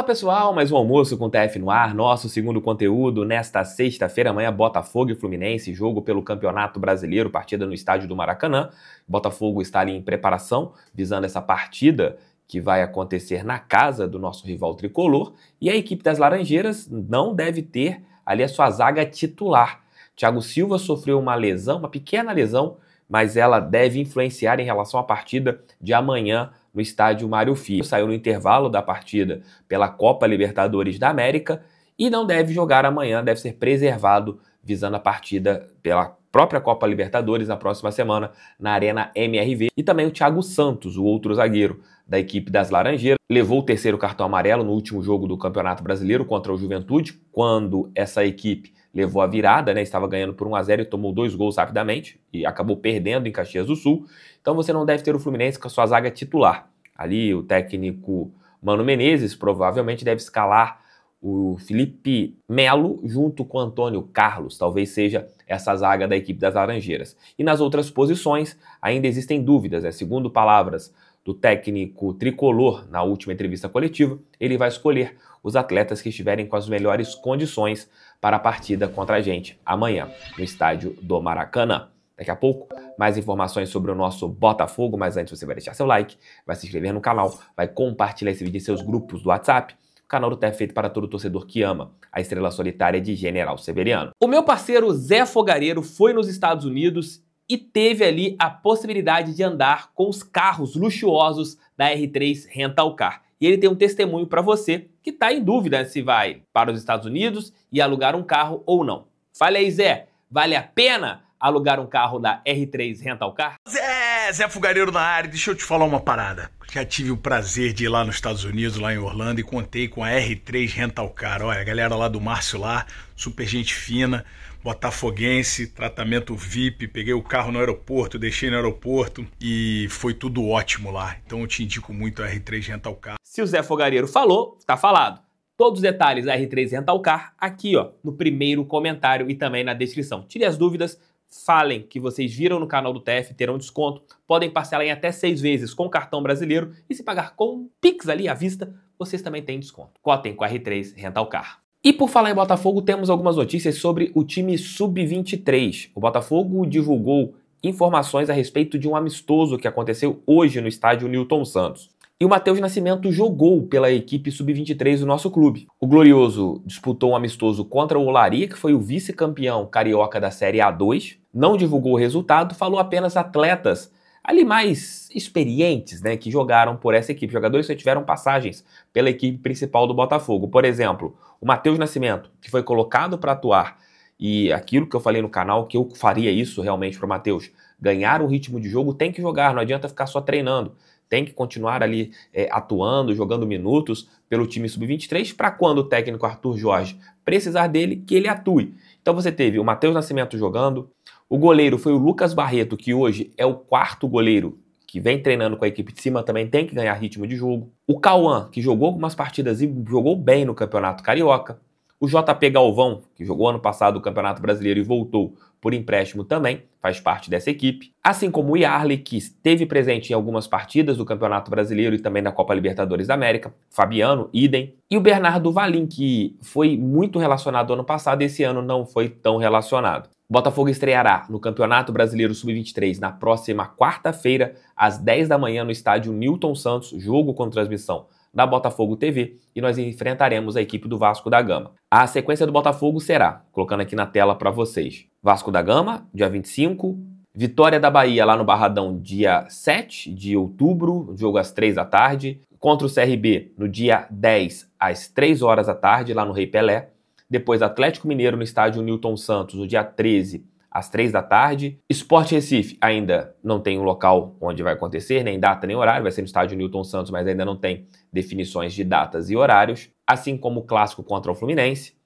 Olá pessoal, mais um almoço com TF no ar, nosso segundo conteúdo nesta sexta-feira, amanhã Botafogo e Fluminense, jogo pelo Campeonato Brasileiro, partida no estádio do Maracanã. Botafogo está ali em preparação, visando essa partida que vai acontecer na casa do nosso rival tricolor, e a equipe das Laranjeiras não deve ter ali a sua zaga titular. Thiago Silva sofreu uma lesão, uma pequena lesão, mas ela deve influenciar em relação à partida de amanhã no estádio Mário Filho. Saiu no intervalo da partida pela Copa Libertadores da América e não deve jogar amanhã, deve ser preservado visando a partida pela própria Copa Libertadores na próxima semana na Arena MRV. E também o Thiago Santos, o outro zagueiro, da equipe das Laranjeiras. Levou o terceiro cartão amarelo no último jogo do Campeonato Brasileiro contra o Juventude, quando essa equipe levou a virada, né? Estava ganhando por 1 a 0 e tomou dois gols rapidamente e acabou perdendo em Caxias do Sul. Então você não deve ter o Fluminense com a sua zaga titular. Ali o técnico Mano Menezes provavelmente deve escalar o Felipe Melo junto com o Antônio Carlos, talvez seja essa zaga da equipe das Laranjeiras. E nas outras posições ainda existem dúvidas, né? segundo palavras do técnico tricolor na última entrevista coletiva, ele vai escolher os atletas que estiverem com as melhores condições para a partida contra a gente amanhã, no estádio do Maracanã. Daqui a pouco, mais informações sobre o nosso Botafogo, mas antes você vai deixar seu like, vai se inscrever no canal, vai compartilhar esse vídeo em seus grupos do WhatsApp. O canal do Té é feito para todo torcedor que ama a estrela solitária de General Severiano. O meu parceiro Zé Fogareiro foi nos Estados Unidos e teve ali a possibilidade de andar com os carros luxuosos da R3 Rental Car. E ele tem um testemunho para você que está em dúvida se vai para os Estados Unidos e alugar um carro ou não. Fala aí, Zé, vale a pena alugar um carro da R3 Rental Car? Zé! Zé Fugareiro na área, deixa eu te falar uma parada. Já tive o prazer de ir lá nos Estados Unidos, lá em Orlando, e contei com a R3 Rental Car. Olha, a galera lá do Márcio lá, super gente fina, botafoguense, tratamento VIP. Peguei o carro no aeroporto, deixei no aeroporto e foi tudo ótimo lá. Então eu te indico muito a R3 Rental Car. Se o Zé Fogareiro falou, tá falado. Todos os detalhes da R3 Rental Car aqui, ó, no primeiro comentário e também na descrição. Tire as dúvidas falem que vocês viram no canal do TF, terão desconto. Podem parcelar em até seis vezes com cartão brasileiro e se pagar com Pix ali à vista, vocês também têm desconto. Cotem com R3 Rental Car. E por falar em Botafogo, temos algumas notícias sobre o time sub-23. O Botafogo divulgou informações a respeito de um amistoso que aconteceu hoje no estádio Newton Santos. E o Matheus Nascimento jogou pela equipe sub-23 do nosso clube. O Glorioso disputou um amistoso contra o Olaria, que foi o vice-campeão carioca da Série A2. Não divulgou o resultado, falou apenas atletas ali mais experientes, né, que jogaram por essa equipe, jogadores que tiveram passagens pela equipe principal do Botafogo. Por exemplo, o Matheus Nascimento, que foi colocado para atuar e aquilo que eu falei no canal, que eu faria isso realmente para o Matheus, ganhar o ritmo de jogo, tem que jogar, não adianta ficar só treinando tem que continuar ali é, atuando, jogando minutos pelo time sub-23, para quando o técnico Arthur Jorge precisar dele, que ele atue. Então você teve o Matheus Nascimento jogando, o goleiro foi o Lucas Barreto, que hoje é o quarto goleiro que vem treinando com a equipe de cima, também tem que ganhar ritmo de jogo. O Cauã, que jogou algumas partidas e jogou bem no Campeonato Carioca. O JP Galvão, que jogou ano passado o Campeonato Brasileiro e voltou por empréstimo também, faz parte dessa equipe. Assim como o Yarley, que esteve presente em algumas partidas do Campeonato Brasileiro e também da Copa Libertadores da América. Fabiano, idem. E o Bernardo Valim, que foi muito relacionado ano passado, esse ano não foi tão relacionado. Botafogo estreará no Campeonato Brasileiro Sub-23 na próxima quarta-feira, às 10 da manhã, no estádio Newton Santos, jogo com transmissão da Botafogo TV e nós enfrentaremos a equipe do Vasco da Gama. A sequência do Botafogo será, colocando aqui na tela para vocês, Vasco da Gama, dia 25, Vitória da Bahia lá no Barradão, dia 7 de outubro, jogo às 3 da tarde, contra o CRB no dia 10 às 3 horas da tarde lá no Rei Pelé, depois Atlético Mineiro no estádio Newton Santos no dia 13 às três da tarde. Esporte Recife ainda não tem um local onde vai acontecer, nem data nem horário, vai ser no estádio Newton Santos, mas ainda não tem definições de datas e horários, assim como o clássico contra o Fluminense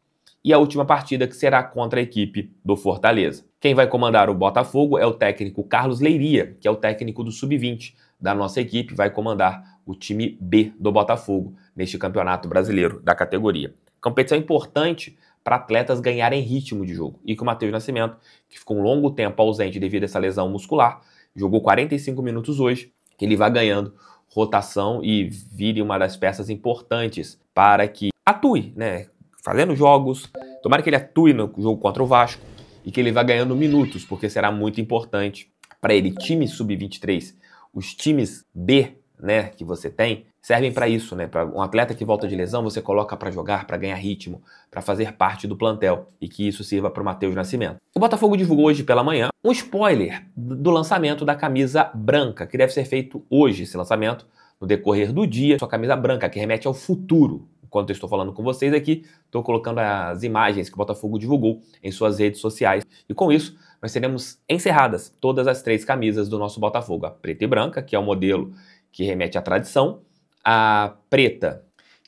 e a última partida que será contra a equipe do Fortaleza. Quem vai comandar o Botafogo é o técnico Carlos Leiria, que é o técnico do sub-20 da nossa equipe, vai comandar o time B do Botafogo neste Campeonato Brasileiro da categoria. Competição importante para atletas ganharem ritmo de jogo. E que o Matheus Nascimento, que ficou um longo tempo ausente devido a essa lesão muscular, jogou 45 minutos hoje, que ele vai ganhando rotação e vire uma das peças importantes para que atue, né? Fazendo jogos, tomara que ele atue no jogo contra o Vasco e que ele vá ganhando minutos, porque será muito importante para ele. Time sub-23, os times B né, que você tem, servem para isso, né? Para um atleta que volta de lesão, você coloca para jogar, para ganhar ritmo, para fazer parte do plantel e que isso sirva para o Matheus Nascimento. O Botafogo divulgou hoje pela manhã um spoiler do lançamento da camisa branca, que deve ser feito hoje esse lançamento no decorrer do dia, sua camisa branca que remete ao futuro. Enquanto eu estou falando com vocês aqui, estou colocando as imagens que o Botafogo divulgou em suas redes sociais. E com isso, nós teremos encerradas todas as três camisas do nosso Botafogo: a preta e branca, que é o modelo que remete à tradição, a preta,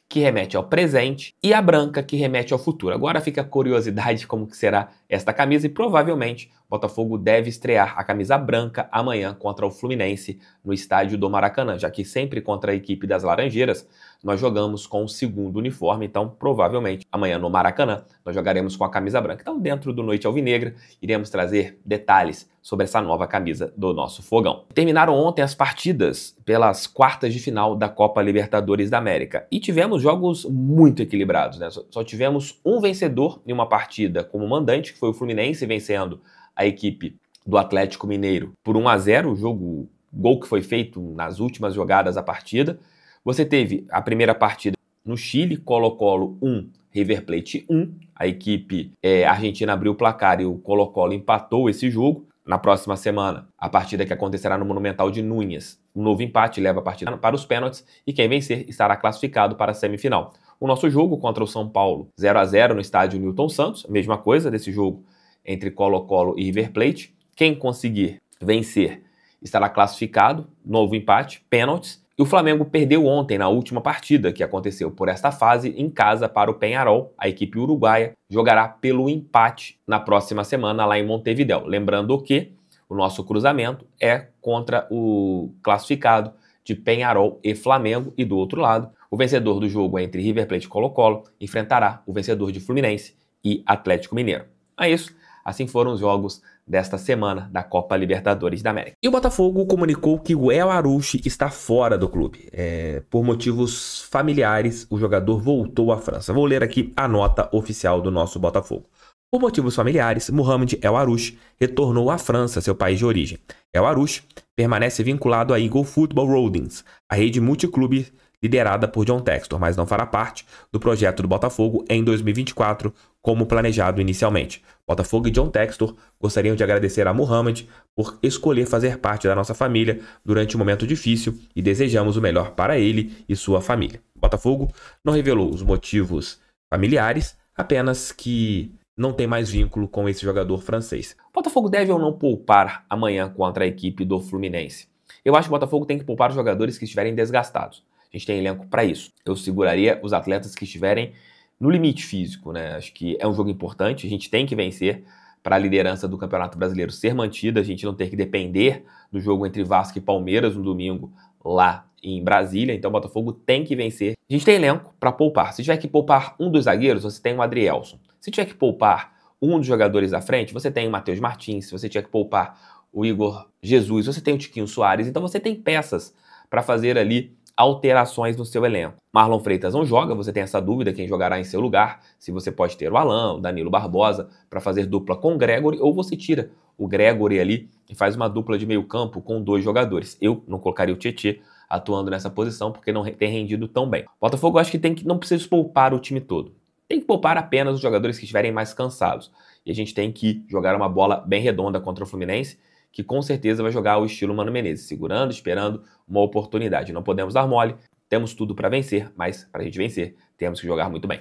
que remete ao presente, e a branca, que remete ao futuro. Agora fica a curiosidade como que será esta camisa e provavelmente Botafogo deve estrear a camisa branca amanhã contra o Fluminense no estádio do Maracanã, já que sempre contra a equipe das Laranjeiras nós jogamos com o segundo uniforme, então provavelmente amanhã no Maracanã nós jogaremos com a camisa branca. Então, dentro do Noite Alvinegra, iremos trazer detalhes sobre essa nova camisa do nosso fogão. Terminaram ontem as partidas pelas quartas de final da Copa Libertadores da América e tivemos jogos muito equilibrados, né? Só tivemos um vencedor em uma partida como mandante, que foi o Fluminense vencendo a equipe do Atlético Mineiro por 1 a 0 o jogo, gol que foi feito nas últimas jogadas da partida. Você teve a primeira partida no Chile, Colo-Colo 1, River Plate 1. A equipe é, argentina abriu o placar e o Colo-Colo empatou esse jogo. Na próxima semana, a partida que acontecerá no Monumental de Núñez, um novo empate leva a partida para os pênaltis e quem vencer estará classificado para a semifinal. O nosso jogo contra o São Paulo, 0 a 0 no estádio Newton Santos, mesma coisa desse jogo entre Colo-Colo e River Plate. Quem conseguir vencer estará classificado, novo empate, pênaltis. E o Flamengo perdeu ontem na última partida, que aconteceu por esta fase, em casa para o Penharol. A equipe uruguaia jogará pelo empate na próxima semana lá em Montevideo. Lembrando que o nosso cruzamento é contra o classificado de Penharol e Flamengo. E do outro lado, o vencedor do jogo é entre River Plate e Colo-Colo enfrentará o vencedor de Fluminense e Atlético Mineiro. É isso. Assim foram os jogos desta semana da Copa Libertadores da América. E o Botafogo comunicou que o El Arouche está fora do clube. É, por motivos familiares, o jogador voltou à França. Vou ler aqui a nota oficial do nosso Botafogo. Por motivos familiares, Mohamed El Arouche retornou à França, seu país de origem. El Arouche permanece vinculado à Eagle Football Holdings, a rede multiclube liderada por John Textor, mas não fará parte do projeto do Botafogo em 2024, como planejado inicialmente. Botafogo e John Textor gostariam de agradecer a Muhammad por escolher fazer parte da nossa família durante um momento difícil e desejamos o melhor para ele e sua família. Botafogo não revelou os motivos familiares, apenas que não tem mais vínculo com esse jogador francês. Botafogo deve ou não poupar amanhã contra a equipe do Fluminense? Eu acho que o Botafogo tem que poupar os jogadores que estiverem desgastados. A gente tem elenco para isso. Eu seguraria os atletas que estiverem no limite físico, né? Acho que é um jogo importante, a gente tem que vencer para a liderança do Campeonato Brasileiro ser mantida, a gente não ter que depender do jogo entre Vasco e Palmeiras no domingo lá em Brasília, então o Botafogo tem que vencer. A gente tem elenco para poupar. Se tiver que poupar um dos zagueiros, você tem o Adrielson. Se tiver que poupar um dos jogadores à frente, você tem o Matheus Martins. Se você tiver que poupar o Igor Jesus, você tem o Tiquinho Soares. Então você tem peças para fazer ali alterações no seu elenco. Marlon Freitas não joga, você tem essa dúvida quem jogará em seu lugar, se você pode ter o Alain, o Danilo Barbosa para fazer dupla com o Gregory ou você tira o Gregory ali e faz uma dupla de meio-campo com dois jogadores. Eu não colocaria o Tietchan atuando nessa posição porque não tem rendido tão bem. Botafogo eu acho que tem que não precisa poupar o time todo. Tem que poupar apenas os jogadores que estiverem mais cansados. E a gente tem que jogar uma bola bem redonda contra o Fluminense que com certeza vai jogar o estilo Mano Menezes, segurando, esperando uma oportunidade. Não podemos dar mole, temos tudo para vencer, mas para a gente vencer, temos que jogar muito bem.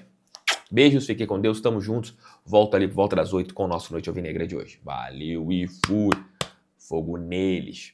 Beijos, fiquem com Deus, estamos juntos. Volta ali por volta das 8 com o nosso Noite Alvinegra de hoje. Valeu e fui! Fogo neles!